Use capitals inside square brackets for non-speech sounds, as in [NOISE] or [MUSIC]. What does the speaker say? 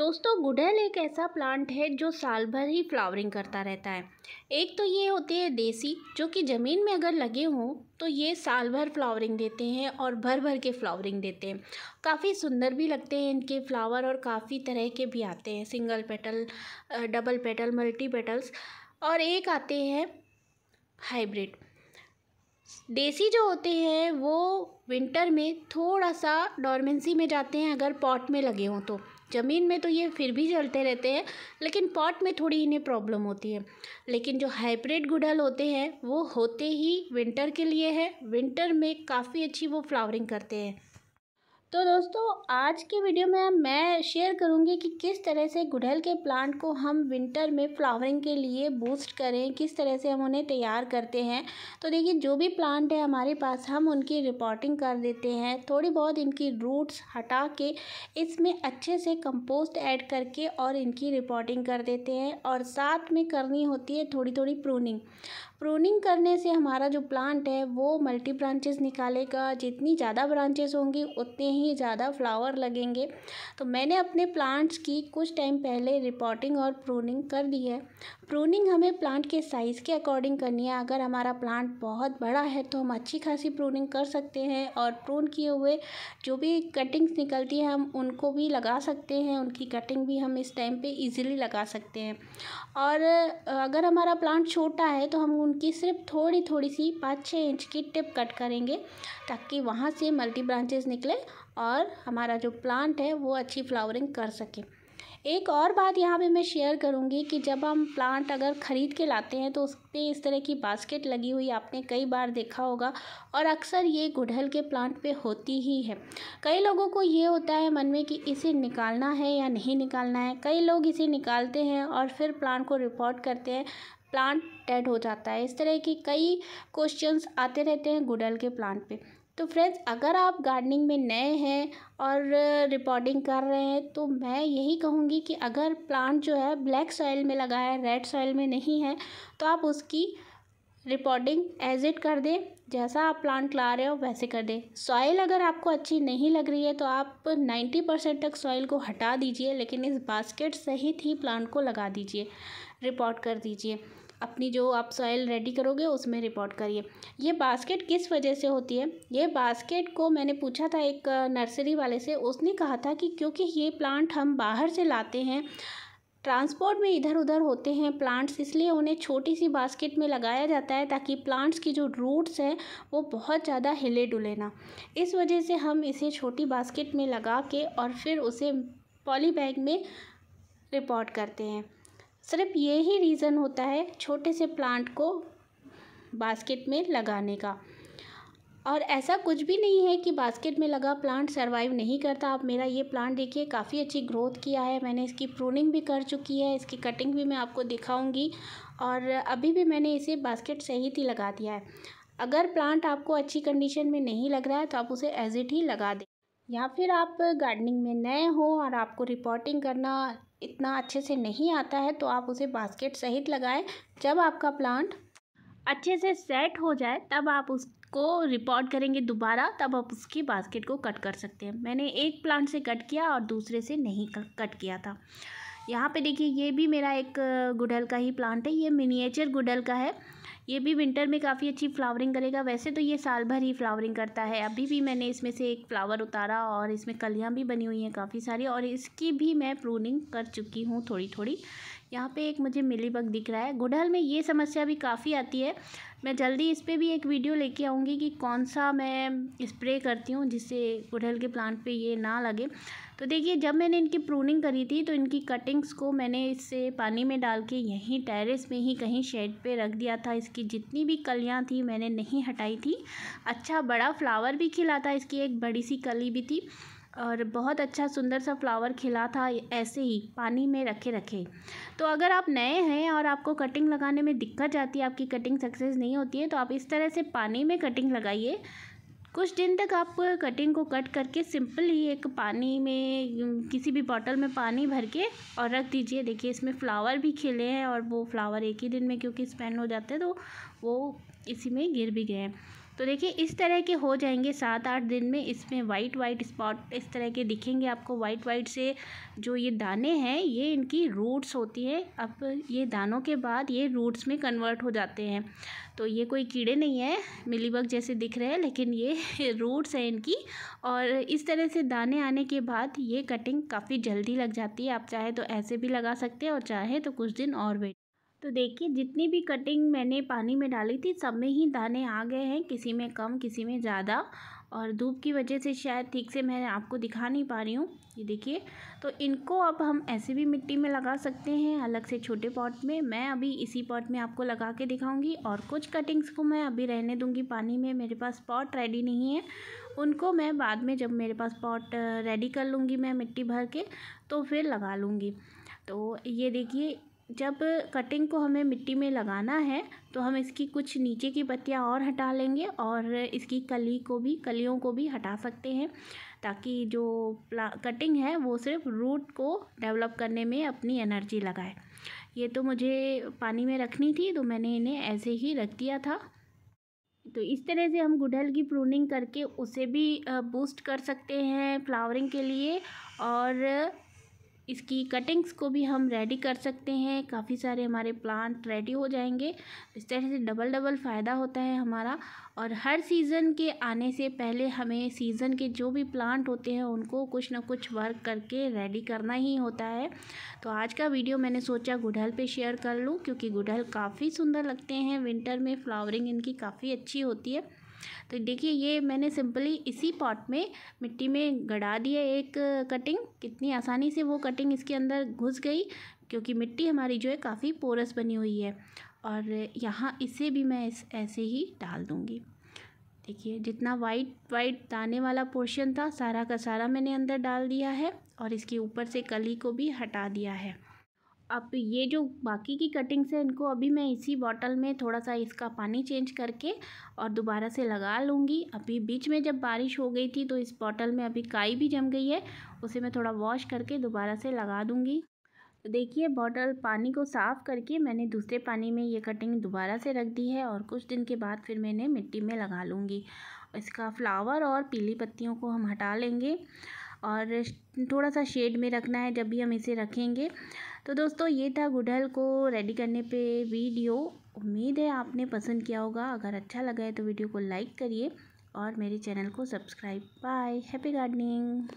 दोस्तों गुड़हल एक ऐसा प्लांट है जो साल भर ही फ्लावरिंग करता रहता है एक तो ये होते हैं देसी जो कि ज़मीन में अगर लगे हों तो ये साल भर फ्लावरिंग देते हैं और भर भर के फ्लावरिंग देते हैं काफ़ी सुंदर भी लगते हैं इनके फ्लावर और काफ़ी तरह के भी आते हैं single petal double petal multi petals और एक आते हैं हाइब्रिड देसी जो होते हैं वो विंटर में थोड़ा सा डॉर्मेंसी में जाते हैं अगर पॉट में लगे हों तो ज़मीन में तो ये फिर भी चलते रहते हैं लेकिन पॉट में थोड़ी इन्हें प्रॉब्लम होती है लेकिन जो हाइब्रिड गुड़हल होते हैं वो होते ही विंटर के लिए है विंटर में काफ़ी अच्छी वो फ्लावरिंग करते हैं तो दोस्तों आज के वीडियो में मैं शेयर करूंगी कि किस तरह से गुड़हल के प्लांट को हम विंटर में फ्लावरिंग के लिए बूस्ट करें किस तरह से हम उन्हें तैयार करते हैं तो देखिए जो भी प्लांट है हमारे पास हम उनकी रिपोर्टिंग कर देते हैं थोड़ी बहुत इनकी रूट्स हटा के इसमें अच्छे से कंपोस्ट ऐड करके और इनकी रिपोर्टिंग कर देते हैं और साथ में करनी होती है थोड़ी थोड़ी प्रूनिंग प्रोनिंग करने से हमारा जो प्लांट है वो मल्टी ब्रांचेस निकालेगा जितनी ज़्यादा ब्रांचेस होंगी उतने ही ज़्यादा फ्लावर लगेंगे तो मैंने अपने प्लांट्स की कुछ टाइम पहले रिपोर्टिंग और प्रोनिंग कर दी है प्रोनिंग हमें प्लांट के साइज़ के अकॉर्डिंग करनी है अगर हमारा प्लांट बहुत बड़ा है तो हम अच्छी खासी प्रोनिंग कर सकते हैं और प्रोन किए हुए जो भी कटिंग्स निकलती है हम उनको भी लगा सकते हैं उनकी कटिंग भी हम इस टाइम पर ईज़िली लगा सकते हैं और अगर हमारा प्लांट छोटा है तो हम उन उनकी सिर्फ थोड़ी थोड़ी सी पाँच छः इंच की टिप कट करेंगे ताकि वहाँ से मल्टी ब्रांचेस निकले और हमारा जो प्लांट है वो अच्छी फ्लावरिंग कर सके एक और बात यहाँ पे मैं शेयर करूँगी कि जब हम प्लांट अगर ख़रीद के लाते हैं तो उस पर इस तरह की बास्केट लगी हुई आपने कई बार देखा होगा और अक्सर ये गुड़हल के प्लांट पे होती ही है कई लोगों को ये होता है मन में कि इसे निकालना है या नहीं निकालना है कई लोग इसे निकालते हैं और फिर प्लांट को रिपोर्ट करते हैं प्लांट डेड हो जाता है इस तरह के कई क्वेश्चंस आते रहते हैं गुडल के प्लांट पे तो फ्रेंड्स अगर आप गार्डनिंग में नए हैं और रिपोर्टिंग कर रहे हैं तो मैं यही कहूँगी कि अगर प्लांट जो है ब्लैक सॉइल में लगा है रेड सॉइल में नहीं है तो आप उसकी रिपोर्टिंग एज इट कर दें जैसा आप प्लांट ला रहे हो वैसे कर दें सॉइल अगर आपको अच्छी नहीं लग रही है तो आप नाइन्टी परसेंट तक सॉइल को हटा दीजिए लेकिन इस बास्केट सहित ही प्लांट को लगा दीजिए रिपोर्ट कर दीजिए अपनी जो आप सॉइल रेडी करोगे उसमें रिपोर्ट करिए ये बास्केट किस वजह से होती है ये बास्केट को मैंने पूछा था एक नर्सरी वाले से उसने कहा था कि क्योंकि ये प्लांट हम बाहर से लाते हैं ट्रांसपोर्ट में इधर उधर होते हैं प्लांट्स इसलिए उन्हें छोटी सी बास्केट में लगाया जाता है ताकि प्लांट्स की जो रूट्स हैं वो बहुत ज़्यादा हिले डुले ना इस वजह से हम इसे छोटी बास्केट में लगा के और फिर उसे पॉली बैग में रिपोर्ट करते हैं सिर्फ ये ही रीज़न होता है छोटे से प्लांट को बास्केट में लगाने का और ऐसा कुछ भी नहीं है कि बास्केट में लगा प्लांट सरवाइव नहीं करता आप मेरा ये प्लांट देखिए काफ़ी अच्छी ग्रोथ किया है मैंने इसकी प्रूनिंग भी कर चुकी है इसकी कटिंग भी मैं आपको दिखाऊंगी और अभी भी मैंने इसे बास्केट सहित ही लगा दिया है अगर प्लांट आपको अच्छी कंडीशन में नहीं लग रहा है तो आप उसे एज इट ही लगा दें या फिर आप गार्डनिंग में नए हो और आपको रिपोर्टिंग करना इतना अच्छे से नहीं आता है तो आप उसे बास्केट सहित लगाएं जब आपका प्लांट अच्छे से सेट हो जाए तब आप उसको रिपोर्ट करेंगे दोबारा तब आप उसकी बास्केट को कट कर सकते हैं मैंने एक प्लांट से कट किया और दूसरे से नहीं कट किया था यहाँ पे देखिए ये भी मेरा एक गुड़ल का ही प्लांट है ये मिनिएचर गुडल का है ये भी विंटर में काफ़ी अच्छी फ्लावरिंग करेगा वैसे तो ये साल भर ही फ्लावरिंग करता है अभी भी मैंने इसमें से एक फ्लावर उतारा और इसमें कलियाँ भी बनी हुई हैं काफ़ी सारी और इसकी भी मैं प्रूनिंग कर चुकी हूँ थोड़ी थोड़ी यहाँ पे एक मुझे मिली बग दिख रहा है गुड़हल में ये समस्या भी काफ़ी आती है मैं जल्दी इस पर भी एक वीडियो लेके आऊँगी कि कौन सा मैं स्प्रे करती हूँ जिससे गुड़हल के प्लांट पे ये ना लगे तो देखिए जब मैंने इनकी प्रूनिंग करी थी तो इनकी कटिंग्स को मैंने इससे पानी में डाल के यहीं टेरेस में ही कहीं शेड पे रख दिया था इसकी जितनी भी कलियाँ थी मैंने नहीं हटाई थी अच्छा बड़ा फ्लावर भी खिला था इसकी एक बड़ी सी कली भी थी और बहुत अच्छा सुंदर सा फ्लावर खिला था ऐसे ही पानी में रखे रखे तो अगर आप नए हैं और आपको कटिंग लगाने में दिक्कत जाती है आपकी कटिंग सक्सेस नहीं होती है तो आप इस तरह से पानी में कटिंग लगाइए कुछ दिन तक आप कटिंग को कट करके सिंपल ही एक पानी में किसी भी बॉटल में पानी भर के और रख दीजिए देखिए इसमें फ्लावर भी खिले हैं और वो फ्लावर एक ही दिन में क्योंकि स्पेंड हो जाते हैं तो वो इसी में गिर भी गए हैं तो देखिए इस तरह के हो जाएंगे सात आठ दिन में इसमें वाइट वाइट स्पॉट इस तरह के दिखेंगे आपको वाइट वाइट से जो ये दाने हैं ये इनकी रूट्स होती है अब ये दानों के बाद ये रूट्स में कन्वर्ट हो जाते हैं तो ये कोई कीड़े नहीं है मिलीबग जैसे दिख रहे हैं लेकिन ये रूट्स [LAUGHS] हैं इनकी और इस तरह से दाने आने के बाद ये कटिंग काफ़ी जल्दी लग जाती है आप चाहे तो ऐसे भी लगा सकते हैं और चाहे तो कुछ दिन और वेट तो देखिए जितनी भी कटिंग मैंने पानी में डाली थी सब में ही दाने आ गए हैं किसी में कम किसी में ज़्यादा और धूप की वजह से शायद ठीक से मैं आपको दिखा नहीं पा रही हूँ ये देखिए तो इनको अब हम ऐसे भी मिट्टी में लगा सकते हैं अलग से छोटे पॉट में मैं अभी इसी पॉट में आपको लगा के दिखाऊंगी और कुछ कटिंग्स को मैं अभी रहने दूंगी पानी में मेरे पास पॉट रेडी नहीं है उनको मैं बाद में जब मेरे पास पॉट रेडी कर लूँगी मैं मिट्टी भर के तो फिर लगा लूँगी तो ये देखिए जब कटिंग को हमें मिट्टी में लगाना है तो हम इसकी कुछ नीचे की पत्तियाँ और हटा लेंगे और इसकी कली को भी कलियों को भी हटा सकते हैं ताकि जो कटिंग है वो सिर्फ रूट को डेवलप करने में अपनी एनर्जी लगाए ये तो मुझे पानी में रखनी थी तो मैंने इन्हें ऐसे ही रख दिया था तो इस तरह से हम गुड़हल की प्रूनिंग करके उसे भी बूस्ट कर सकते हैं फ्लावरिंग के लिए और इसकी कटिंग्स को भी हम रेडी कर सकते हैं काफ़ी सारे हमारे प्लांट रेडी हो जाएंगे इस तरह से डबल डबल फ़ायदा होता है हमारा और हर सीज़न के आने से पहले हमें सीज़न के जो भी प्लांट होते हैं उनको कुछ ना कुछ वर्क करके रेडी करना ही होता है तो आज का वीडियो मैंने सोचा गुड़हल पे शेयर कर लूँ क्योंकि गुड़हल काफ़ी सुंदर लगते हैं विंटर में फ्लावरिंग इनकी काफ़ी अच्छी होती है तो देखिए ये मैंने सिंपली इसी पॉट में मिट्टी में गड़ा दिया एक कटिंग कितनी आसानी से वो कटिंग इसके अंदर घुस गई क्योंकि मिट्टी हमारी जो है काफ़ी पोरस बनी हुई है और यहाँ इसे भी मैं इस ऐसे ही डाल दूँगी देखिए जितना वाइट वाइट दाने वाला पोर्शन था सारा का सारा मैंने अंदर डाल दिया है और इसके ऊपर से कली को भी हटा दिया है अब ये जो बाकी की कटिंग्स हैं इनको अभी मैं इसी बॉटल में थोड़ा सा इसका पानी चेंज करके और दोबारा से लगा लूँगी अभी बीच में जब बारिश हो गई थी तो इस बॉटल में अभी काई भी जम गई है उसे मैं थोड़ा वॉश करके दोबारा से लगा दूँगी तो देखिए बॉटल पानी को साफ़ करके मैंने दूसरे पानी में ये कटिंग दोबारा से रख दी है और कुछ दिन के बाद फिर मैंने मिट्टी में लगा लूँगी इसका फ्लावर और पीली पत्तियों को हम हटा लेंगे और थोड़ा सा शेड में रखना है जब भी हम इसे रखेंगे तो दोस्तों ये था गुड़हल को रेडी करने पे वीडियो उम्मीद है आपने पसंद किया होगा अगर अच्छा लगा है तो वीडियो को लाइक करिए और मेरे चैनल को सब्सक्राइब बाय हैप्पी गार्डनिंग